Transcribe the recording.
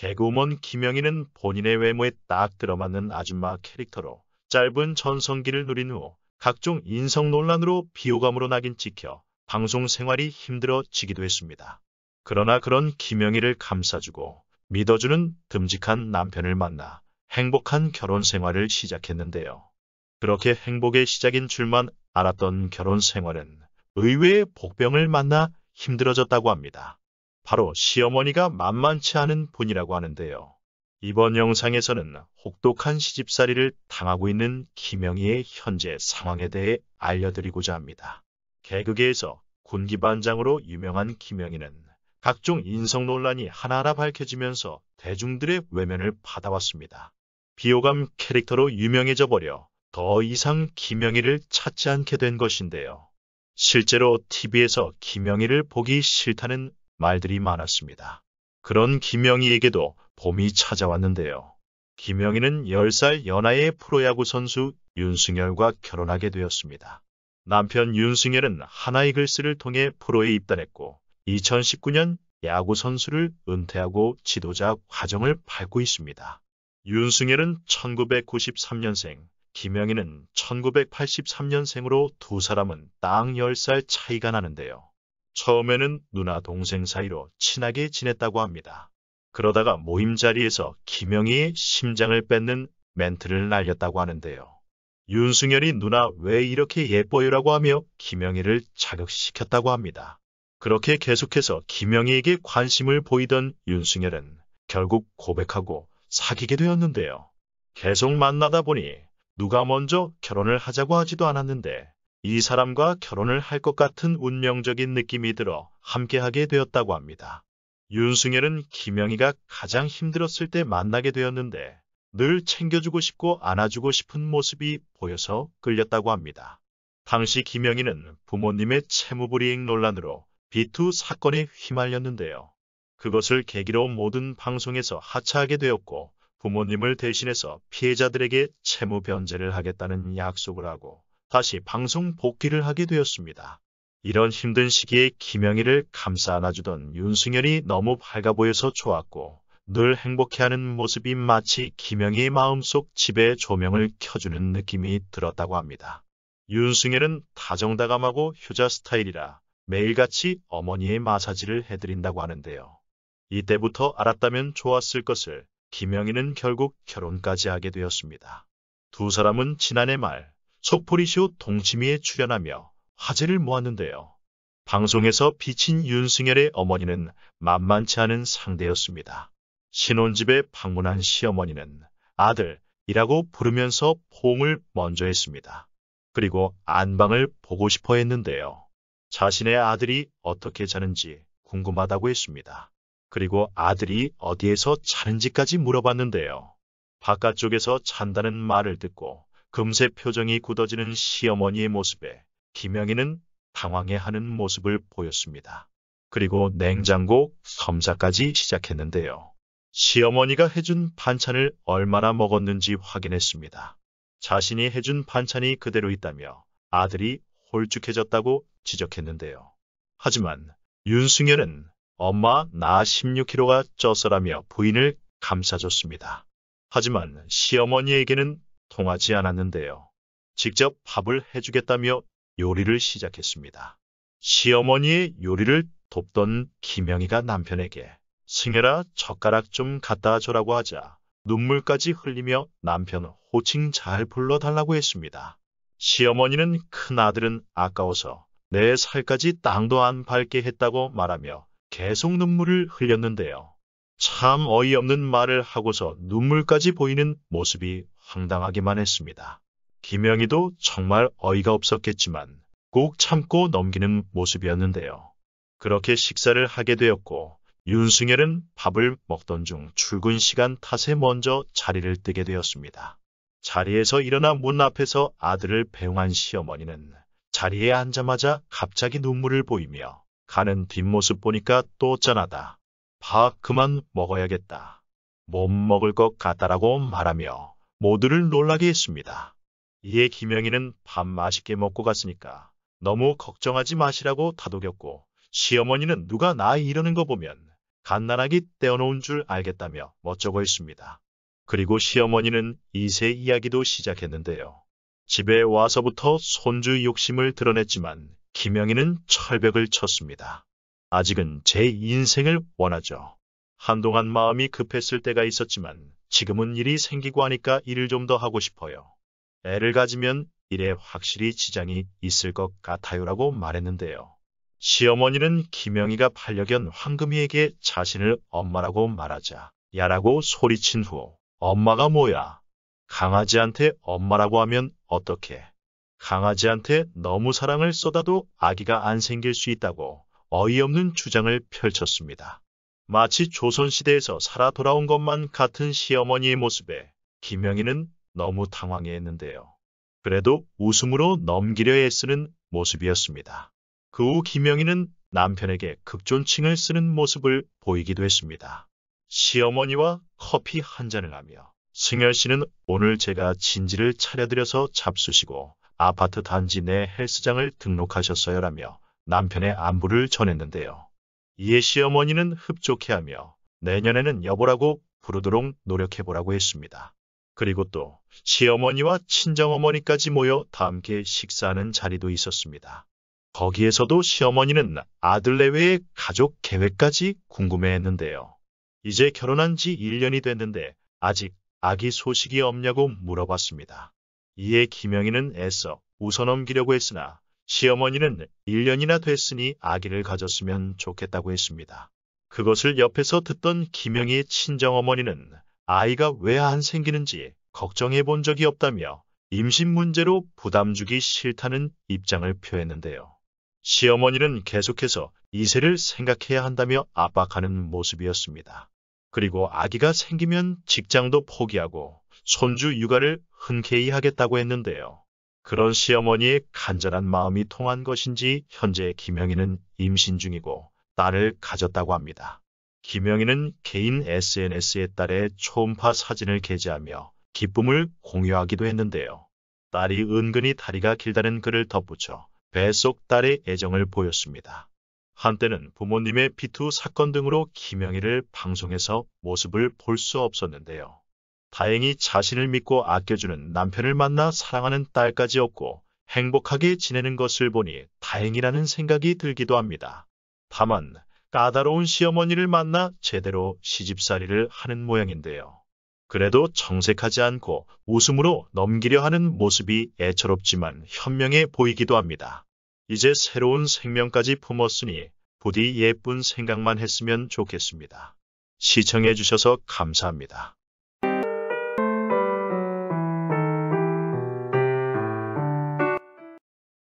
개그우먼 김영희는 본인의 외모에 딱 들어맞는 아줌마 캐릭터로 짧은 전성기를 누린 후 각종 인성 논란으로 비호감으로 낙인 찍혀 방송 생활이 힘들어지기도 했습니다. 그러나 그런 김영희를 감싸주고 믿어주는 듬직한 남편을 만나 행복한 결혼 생활을 시작했는데요. 그렇게 행복의 시작인 줄만 알았던 결혼 생활은 의외의 복병을 만나 힘들어졌다고 합니다. 바로 시어머니가 만만치 않은 분이라고 하는데요. 이번 영상에서는 혹독한 시집살이를 당하고 있는 김영희의 현재 상황에 대해 알려드리고자 합니다. 개그계에서 군기반장으로 유명한 김영희는 각종 인성 논란이 하나하나 밝혀지면서 대중들의 외면을 받아왔습니다. 비호감 캐릭터로 유명해져 버려 더 이상 김영희를 찾지 않게 된 것인데요. 실제로 TV에서 김영희를 보기 싫다는 말들이 많았습니다. 그런 김영희에게도 봄이 찾아왔는데요. 김영희는 10살 연하의 프로야구 선수 윤승열과 결혼하게 되었습니다. 남편 윤승열은 하나의 글쓰를 통해 프로에 입단했고 2019년 야구 선수를 은퇴하고 지도자 과정을 밟고 있습니다. 윤승열은 1993년생, 김영희는 1983년생으로 두 사람은 딱 10살 차이가 나는데요. 처음에는 누나 동생 사이로 친하게 지냈다고 합니다. 그러다가 모임 자리에서 김영희의 심장을 뺏는 멘트를 날렸다고 하는데요. 윤승열이 누나 왜 이렇게 예뻐요라고 하며 김영희를 자극시켰다고 합니다. 그렇게 계속해서 김영희에게 관심을 보이던 윤승열은 결국 고백하고 사귀게 되었는데요. 계속 만나다 보니 누가 먼저 결혼을 하자고 하지도 않았는데 이 사람과 결혼을 할 것 같은 운명적인 느낌이 들어 함께하게 되었다고 합니다. 윤승열은 김영희가 가장 힘들었을 때 만나게 되었는데 늘 챙겨주고 싶고 안아주고 싶은 모습이 보여서 끌렸다고 합니다. 당시 김영희는 부모님의 채무불이익 논란으로 b 투 사건에 휘말렸는데요. 그것을 계기로 모든 방송에서 하차하게 되었고 부모님을 대신해서 피해자들에게 채무 변제를 하겠다는 약속을 하고 다시 방송 복귀를 하게 되었습니다. 이런 힘든 시기에 김영희를 감싸 안아주던 윤승현이 너무 밝아 보여서 좋았고 늘 행복해하는 모습이 마치 김영희의 마음속 집에 조명을 켜주는 느낌이 들었다고 합니다. 윤승현은 다정다감하고 효자 스타일이라 매일같이 어머니의 마사지를 해드린다고 하는데요. 이때부터 알았다면 좋았을 것을 김영희는 결국 결혼까지 하게 되었습니다. 두 사람은 지난해 말 속포리쇼 동치미에 출연하며 화제를 모았는데요. 방송에서 비친 윤승열의 어머니는 만만치 않은 상대였습니다. 신혼집에 방문한 시어머니는 아들이라고 부르면서 포옹을 먼저 했습니다. 그리고 안방을 보고 싶어 했는데요. 자신의 아들이 어떻게 자는지 궁금하다고 했습니다. 그리고 아들이 어디에서 자는지까지 물어봤는데요. 바깥쪽에서 잔다는 말을 듣고 금세 표정이 굳어지는 시어머니의 모습에 김영희는 당황해하는 모습을 보였습니다. 그리고 냉장고 섬사까지 시작했는데요. 시어머니가 해준 반찬을 얼마나 먹었는지 확인했습니다. 자신이 해준 반찬이 그대로 있다며 아들이 홀쭉해졌다고 지적했는데요. 하지만 윤승현은 엄마 나 16kg가 쪄서라며 부인을 감싸줬습니다. 하지만 시어머니에게는 통하지 않았는데요. 직접 밥을 해주겠다며 요리를 시작했습니다. 시어머니의 요리를 돕던 김영희가 남편에게 승혜라 젓가락 좀 갖다 줘라고 하자 눈물까지 흘리며 남편 호칭 잘 불러달라고 했습니다. 시어머니는 큰아들은 아까워서 내 살까지 땅도 안 밟게 했다고 말하며 계속 눈물을 흘렸는데요. 참 어이없는 말을 하고서 눈물까지 보이는 모습이 황당하기만 했습니다. 김영희도 정말 어이가 없었겠지만 꼭 참고 넘기는 모습이었는데요. 그렇게 식사를 하게 되었고 윤승열은 밥을 먹던 중 출근 시간 탓에 먼저 자리를 뜨게 되었습니다. 자리에서 일어나 문 앞에서 아들을 배웅한 시어머니는 자리에 앉자마자 갑자기 눈물을 보이며 가는 뒷모습 보니까 또 짠하다. 밥 그만 먹어야겠다. 못 먹을 것 같다라고 말하며 모두를 놀라게 했습니다. 이에 김영희는 밥 맛있게 먹고 갔으니까 너무 걱정하지 마시라고 다독였고 시어머니는 누가 나이 이러는 거 보면 간단하게 떼어놓은 줄 알겠다며 멋쩍어 했습니다. 그리고 시어머니는 이세 이야기도 시작했는데요. 집에 와서부터 손주 욕심을 드러냈지만 김영희는 철벽을 쳤습니다. 아직은 제 인생을 원하죠. 한동안 마음이 급했을 때가 있었지만 지금은 일이 생기고 하니까 일을 좀 더 하고 싶어요. 애를 가지면 일에 확실히 지장이 있을 것 같아요라고 말했는데요. 시어머니는 김영희가 반려견 황금이에게 자신을 엄마라고 말하자 야라고 소리친 후 엄마가 뭐야? 강아지한테 엄마라고 하면 어떻게? 강아지한테 너무 사랑을 쏟아도 아기가 안 생길 수 있다고 어이없는 주장을 펼쳤습니다. 마치 조선시대에서 살아 돌아온 것만 같은 시어머니의 모습에 김영희는 너무 당황해했는데요. 그래도 웃음으로 넘기려 애쓰는 모습이었습니다. 그 후 김영희는 남편에게 극존칭을 쓰는 모습을 보이기도 했습니다. 시어머니와 커피 한 잔을 하며 승열 씨는 오늘 제가 진지를 차려드려서 잡수시고 아파트 단지 내 헬스장을 등록하셨어요라며 남편의 안부를 전했는데요. 이에 시어머니는 흡족해하며 내년에는 여보라고 부르도록 노력해보라고 했습니다. 그리고 또 시어머니와 친정어머니까지 모여 다 함께 식사하는 자리도 있었습니다. 거기에서도 시어머니는 아들 내외의 가족 계획까지 궁금해했는데요. 이제 결혼한 지 1년이 됐는데 아직 아기 소식이 없냐고 물어봤습니다. 이에 김영희는 애써 웃어넘기려고 했으나 시어머니는 1년이나 됐으니 아기를 가졌으면 좋겠다고 했습니다. 그것을 옆에서 듣던 김영희의 친정어머니는 아이가 왜 안 생기는지 걱정해 본 적이 없다며 임신 문제로 부담 주기 싫다는 입장을 표했는데요. 시어머니는 계속해서 이세를 생각해야 한다며 압박하는 모습이었습니다. 그리고 아기가 생기면 직장도 포기하고 손주 육아를 흔쾌히 하겠다고 했는데요. 그런 시어머니의 간절한 마음이 통한 것인지 현재 김영희는 임신 중이고 딸을 가졌다고 합니다. 김영희는 개인 SNS에 딸의 초음파 사진을 게재하며 기쁨을 공유하기도 했는데요. 딸이 은근히 다리가 길다는 글을 덧붙여 뱃속 딸의 애정을 보였습니다. 한때는 부모님의 피투 사건 등으로 김영희를 방송에서 모습을 볼 수 없었는데요. 다행히 자신을 믿고 아껴주는 남편을 만나 사랑하는 딸까지 얻고 행복하게 지내는 것을 보니 다행이라는 생각이 들기도 합니다. 다만 까다로운 시어머니를 만나 제대로 시집살이를 하는 모양인데요. 그래도 정색하지 않고 웃음으로 넘기려 하는 모습이 애처롭지만 현명해 보이기도 합니다. 이제 새로운 생명까지 품었으니 부디 예쁜 생각만 했으면 좋겠습니다. 시청해주셔서 감사합니다.